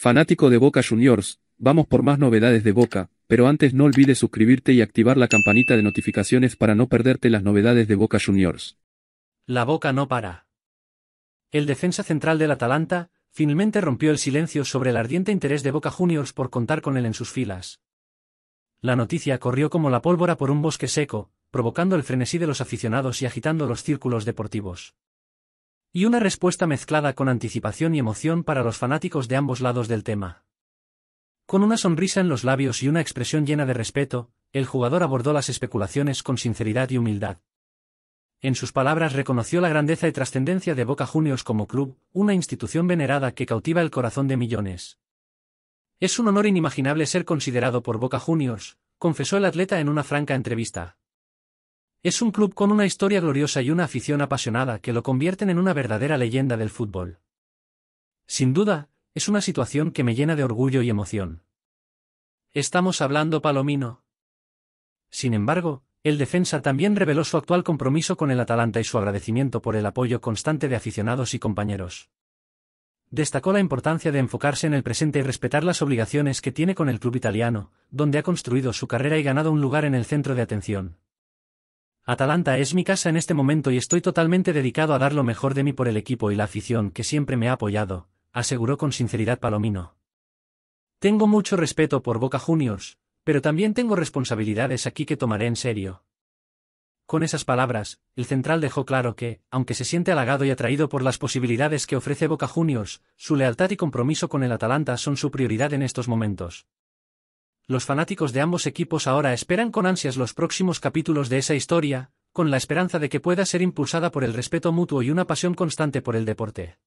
Fanático de Boca Juniors, vamos por más novedades de Boca, pero antes no olvides suscribirte y activar la campanita de notificaciones para no perderte las novedades de Boca Juniors. La Boca no para. El defensa central del Atalanta, finalmente rompió el silencio sobre el ardiente interés de Boca Juniors por contar con él en sus filas. La noticia corrió como la pólvora por un bosque seco, provocando el frenesí de los aficionados y agitando los círculos deportivos y una respuesta mezclada con anticipación y emoción para los fanáticos de ambos lados del tema. Con una sonrisa en los labios y una expresión llena de respeto, el jugador abordó las especulaciones con sinceridad y humildad. En sus palabras reconoció la grandeza y trascendencia de Boca Juniors como club, una institución venerada que cautiva el corazón de millones. Es un honor inimaginable ser considerado por Boca Juniors, confesó el atleta en una franca entrevista. Es un club con una historia gloriosa y una afición apasionada que lo convierten en una verdadera leyenda del fútbol. Sin duda, es una situación que me llena de orgullo y emoción. Estamos hablando Palomino. Sin embargo, el defensa también reveló su actual compromiso con el Atalanta y su agradecimiento por el apoyo constante de aficionados y compañeros. Destacó la importancia de enfocarse en el presente y respetar las obligaciones que tiene con el club italiano, donde ha construido su carrera y ganado un lugar en el centro de atención. Atalanta es mi casa en este momento y estoy totalmente dedicado a dar lo mejor de mí por el equipo y la afición que siempre me ha apoyado, aseguró con sinceridad Palomino. Tengo mucho respeto por Boca Juniors, pero también tengo responsabilidades aquí que tomaré en serio. Con esas palabras, el central dejó claro que, aunque se siente halagado y atraído por las posibilidades que ofrece Boca Juniors, su lealtad y compromiso con el Atalanta son su prioridad en estos momentos. Los fanáticos de ambos equipos ahora esperan con ansias los próximos capítulos de esa historia, con la esperanza de que pueda ser impulsada por el respeto mutuo y una pasión constante por el deporte.